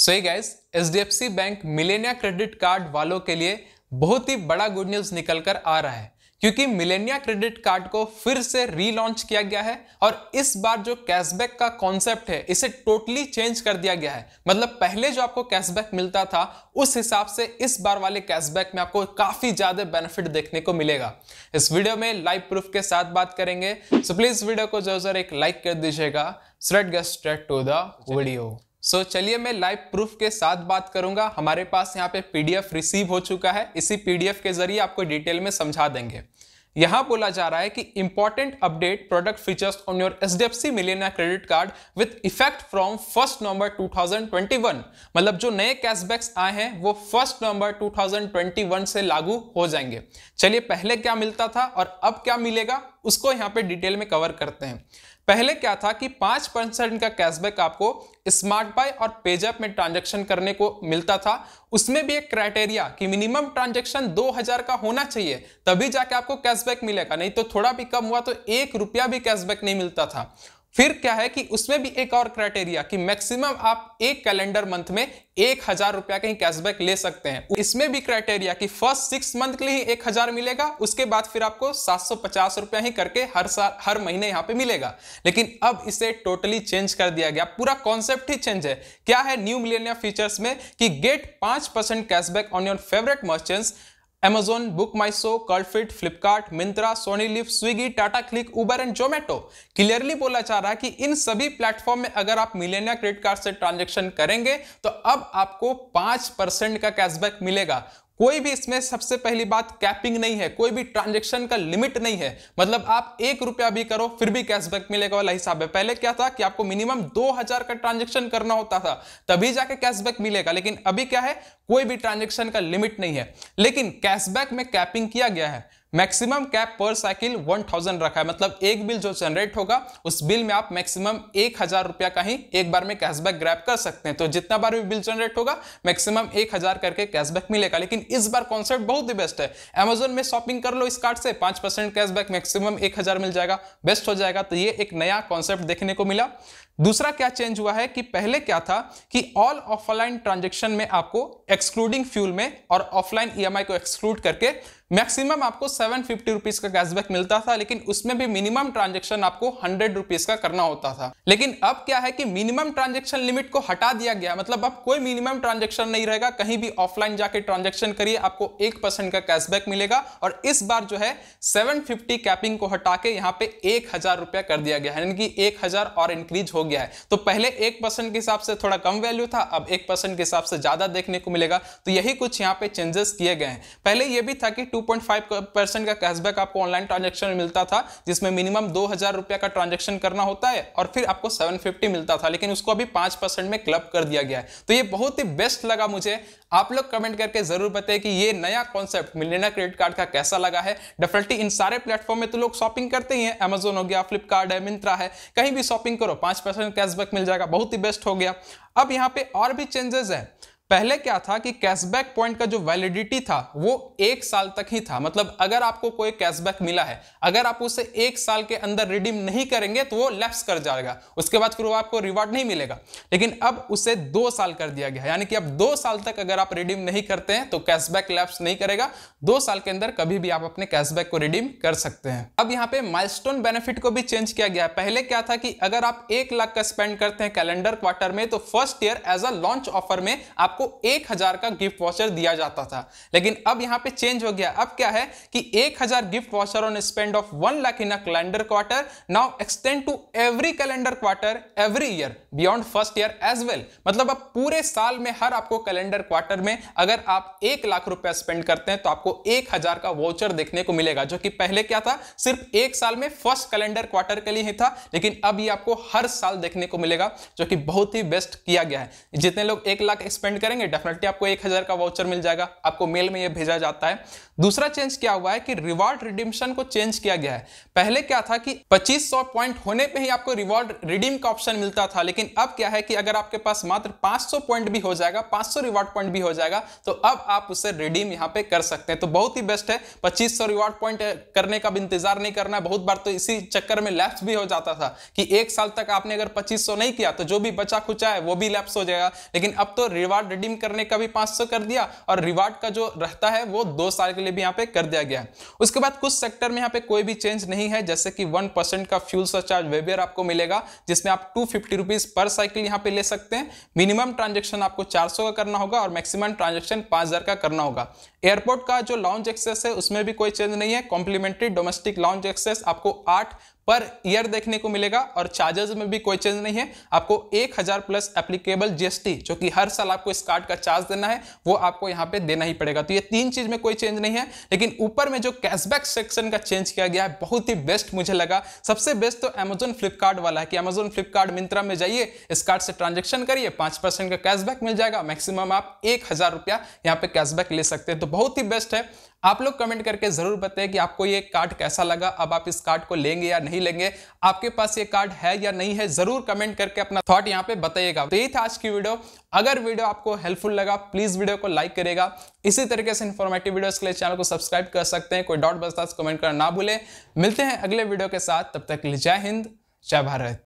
सो ये guys H bank Millennia credit card वालों के लिए बहुत ही बड़ा गुड न्यूज निकल कर आ रहा है क्योंकि मिलेनिया क्रेडिट कार्ड को फिर से रीलॉन्च किया गया है और इस बार जो कैशबैक का कॉन्सेप्ट है इसे टोटली चेंज कर दिया गया है मतलब पहले जो आपको कैशबैक मिलता था उस हिसाब से इस बार वाले कैशबैक में आपको काफी ज्यादा बेनिफिट देखने को मिलेगा इस वीडियो में लाइव प्रूफ के साथ बात करेंगे सो प्लीज वीडियो को जरूर एक लाइक कर दीजिएगा straight get straight to so so, चलिए मैं लाइव प्रूफ के साथ बात करूंगा हमारे पास यहाँ पे पीडीएफ रिसीव हो चुका है इसी पीडीएफ के जरिए आपको डिटेल में समझा देंगे यहां बोला जा रहा है कि important update product features on your H D F C Millennia credit card with effect from first November 2021 मतलब जो नए कैशबैक्स आए हैं वो फर्स्ट नवंबर 2021 से लागू हो जाएंगे चलिए पहले क्या मिलता था और अब क्या मिलेगा उसको यहाँ पे डिटेल में कवर करते हैं पहले क्या था कि पांच परसेंट का कैशबैक आपको स्मार्ट बाय और पेजैप में ट्रांजैक्शन करने को मिलता था उसमें भी एक क्राइटेरिया कि मिनिमम ट्रांजैक्शन 2000 का होना चाहिए तभी जाके आपको कैशबैक मिलेगा नहीं तो थोड़ा भी कम हुआ तो एक रुपया भी कैशबैक नहीं मिलता था फिर क्या है कि उसमें भी एक और क्राइटेरिया कि मैक्सिमम आप एक कैलेंडर मंथ में एक हजार रुपया का ही कैशबैक ले सकते हैं इसमें भी क्राइटेरिया कि फर्स्ट सिक्स मंथ के लिए ही एक हजार मिलेगा उसके बाद फिर आपको सात सौ पचास रुपया ही करके हर साल हर महीने यहां पे मिलेगा लेकिन अब इसे टोटली चेंज कर दिया गया पूरा कॉन्सेप्ट ही चेंज है क्या है न्यू मिलेनिया फीचर्स में कि गेट पांच percent cashback on your favourite merchants Amazon, Book My Show, Curlfit, Flipkart, Mintra, Sony Leaf, Swiggy, Tata Click, Uber and Zomato clearly बोला जा रहा है कि इन सभी प्लेटफॉर्म में अगर आप मिलेनिया क्रेडिट कार्ड से ट्रांजेक्शन करेंगे तो अब आपको पांच परसेंट का कैशबैक मिलेगा कोई भी इसमें सबसे पहली बात कैपिंग नहीं है कोई भी ट्रांजेक्शन का लिमिट नहीं है मतलब आप एक रुपया भी करो फिर भी कैशबैक मिलेगा वाला हिसाब है पहले क्या था कि आपको मिनिमम दो हजार का ट्रांजेक्शन करना होता था तभी जाके कैशबैक मिलेगा लेकिन अभी क्या है कोई भी ट्रांजेक्शन का लिमिट नहीं है लेकिन कैशबैक में कैपिंग किया गया है मैक्सिमम कैप पर साइकिल 1000 रखा है मतलब एक बिल जो जनरेट होगा उस बिल में आप मैक्सिमम एक हजार रुपया का ही एक बार में कैशबैक ग्रैप कर सकते हैं तो जितना बार भी बिल जनरेट होगा मैक्सिमम एक हजार करके कैशबैक मिलेगा लेकिन इस बार कॉन्सेप्ट बहुत ही बेस्ट है अमेजोन में शॉपिंग कर लो इस कार्ड से पांच कैशबैक मैक्सिमम एक मिल जाएगा बेस्ट हो जाएगा तो ये एक नया कॉन्सेप्ट देखने को मिला दूसरा क्या चेंज हुआ है कि पहले क्या था कि ऑल ऑफलाइन ट्रांजेक्शन में आपको एक्सक्लूडिंग फ्यूल में और ऑफलाइन ईएमआई e को एक्सक्लूड करके मैक्सिमम आपको सेवन फिफ्टी रुपीज का कैशबैक मिलता था लेकिन उसमें भी मिनिमम ट्रांजेक्शन आपको हंड्रेड रुपीज का करना होता था लेकिन अब क्या है कि मिनिमम ट्रांजेक्शन लिमिट को हटा दिया गया मतलब अब कोई मिनिमम ट्रांजेक्शन नहीं रहेगा कहीं भी ऑफलाइन जाके ट्रांजेक्शन करिए आपको एक परसेंट का कैशबैक मिलेगा और इस बार जो है सेवन फिफ्टी कैपिंग को हटा के यहाँ पे एक हजार रुपया कर दिया गया है यानी कि एक हजार और इंक्रीज होगी गया है तो पहले एक परसेंट के हिसाब से थोड़ा कम वैल्यू था अब एक परसेंट के हिसाब से ज़्यादा देखने को मिलेगा तो यही कुछ यहाँ पे चेंजेस किए गए हैं पहले यह भी था कि 2.5 परसेंट का कैशबैक आपको ऑनलाइन ट्रांजेक्शन में मिलता था जिसमें मिनिमम दो रुपया का ट्रांजेक्शन करना होता है और फिर आपको सेवन मिलता था लेकिन उसको अभी पांच में क्लब कर दिया गया है तो ये बहुत ही बेस्ट लगा मुझे आप लोग कमेंट करके ज़रूर बताए कि ये नया कॉन्सेप्ट मिलेना क्रेडिट कार्ड का कैसा लगा है डेफिनेटली इन सारे प्लेटफॉर्म में तो लोग शॉपिंग करते ही हैं अमेजोन हो गया फ्लिपकार्ट है मिंत्रा है कहीं भी शॉपिंग करो पाँच परसेंट कैशबैक मिल जाएगा बहुत ही बेस्ट हो गया अब यहाँ पे और भी चेंजेस है पहले क्या था कि कैशबैक पॉइंट का जो वैलिडिटी था वो एक साल तक ही था मतलब अगर आपको कोई कैशबैक मिला है अगर आप उसे एक साल के अंदर रिडीम नहीं करेंगे तो वो लेप्स कर जाएगा उसके बाद फिर वो आपको रिवार्ड नहीं मिलेगा लेकिन अब उसे दो साल कर दिया गया यानी कि अब दो साल तक अगर आप रिडीम नहीं करते हैं तो कैशबैक लेप्स नहीं करेगा दो साल के अंदर कभी भी आप अपने कैशबैक को रिडीम कर सकते हैं अब यहाँ पे माइलस्टोन बेनिफिट को भी चेंज किया गया पहले क्या था कि अगर आप एक लाख का स्पेंड करते हैं कैलेंडर क्वार्टर में तो first year as a launch offer में आपको आपको एक हजार का गिफ्ट वॉचर दिया जाता था लेकिन अब यहाँ पे चेंज हो गया अब क्या है कि एक हजार gift voucher on spend of one lakh in a calendar quarter now extend to every calendar quarter every year beyond first year as well मतलब अब पूरे साल में हर आपको कैलेंडर क्वार्टर में अगर आप एक लाख रुपया स्पेंड करते हैं तो आपको एक हजार का वाउचर देखने को मिलेगा जो कि पहले क्या था सिर्फ एक साल में फर्स्ट कैलेंडर क्वार्टर के लिए ही था लेकिन अब ये आपको हर साल देखने को मिलेगा जो कि बहुत ही बेस्ट किया गया है जितने लोग एक लाख एक्सपेंड कर करेंगे डेफिनेटली आपको एक हज़ार का वाउचर मिल जाएगा आपको मेल में ये भेजा जाता है दूसरा चेंज क्या हुआ है कि रिवॉर्ड रिडीमशन को चेंज किया गया है पहले क्या था कि 2500 पॉइंट होने पे ही आपको रिवॉर्ड रिडीम का ऑप्शन मिलता था लेकिन अब क्या है कि अगर आपके पास मात्र 500 पॉइंट भी हो जाएगा 500 रिवॉर्ड पॉइंट भी हो जाएगा तो अब आप उसे रिडीम यहां पे कर सकते हैं तो बहुत ही बेस्ट है पच्चीस रिवॉर्ड पॉइंट करने का भी इंतजार नहीं करना बहुत बार तो इसी चक्कर में लैप्स भी हो जाता था कि एक साल तक आपने अगर पच्चीस नहीं किया तो जो भी बचा खुचा है वो भी लैप्स हो जाएगा लेकिन अब तो रिवॉर्ड रिडीम करने का भी 500 कर दिया और रिवार्ड का जो रहता है वो दो साल के लिए भी यहाँ पे कर दिया गया उसके बाद कुछ सेक्टर में यहाँ पे कोई भी चेंज नहीं है जैसे कि वन परसेंट का फ्यूल सरचार्ज वेबियर आपको मिलेगा जिसमें आप टू फिफ्टी पर साइकिल यहाँ पे ले सकते हैं मिनिमम ट्रांजेक्शन आपको चार का करना होगा और मैक्सिमम ट्रांजेक्शन पांच का करना होगा एयरपोर्ट का जो लॉन्च एक्सेस है उसमें भी कोई चेंज नहीं है कॉम्प्लीमेंट्री डोमेस्टिक लॉन्च एक्सेस आपको आठ पर ईयर देखने को मिलेगा और चार्जेस में भी कोई चेंज नहीं है आपको 1000 प्लस एप्लीकेबल जीएसटी जो कि हर साल आपको इस कार्ड का चार्ज देना है वो आपको यहाँ पे देना ही पड़ेगा तो ये तीन चीज में कोई चेंज नहीं है लेकिन ऊपर में जो कैशबैक सेक्शन का चेंज किया गया है बहुत ही बेस्ट मुझे लगा सबसे बेस्ट तो अमेजोन फ्लिपकार्ट वाला है कि अमेजोन फ्लिपकार्ट मिंत्रा में जाइए इस कार्ड से ट्रांजेक्शन करिए पांच परसेंट का कैशबैक मिल जाएगा मैक्सिमम आप एक हजार रुपया यहाँ पे कैशबैक ले सकते हैं तो बहुत ही बेस्ट है आप लोग कमेंट करके जरूर बताए कि आपको ये कार्ड कैसा लगा अब आप इस कार्ड को लेंगे या नहीं नहीं लेंगे आपके पास ये कार्ड है या नहीं है जरूर कमेंट करके अपना थॉट यहाँ पे बताइएगा तो ये था आज की वीडियो अगर वीडियो आपको हेल्पफुल लगा प्लीज वीडियो को लाइक करेगा इसी तरीके से इन्फॉर्मेटिव वीडियोस के लिए चैनल को सब्सक्राइब कर सकते हैं कोई डॉट बचता कमेंट करना ना भूलें मिलते हैं अगले वीडियो के साथ तब तक के लिए जय हिंद जय भारत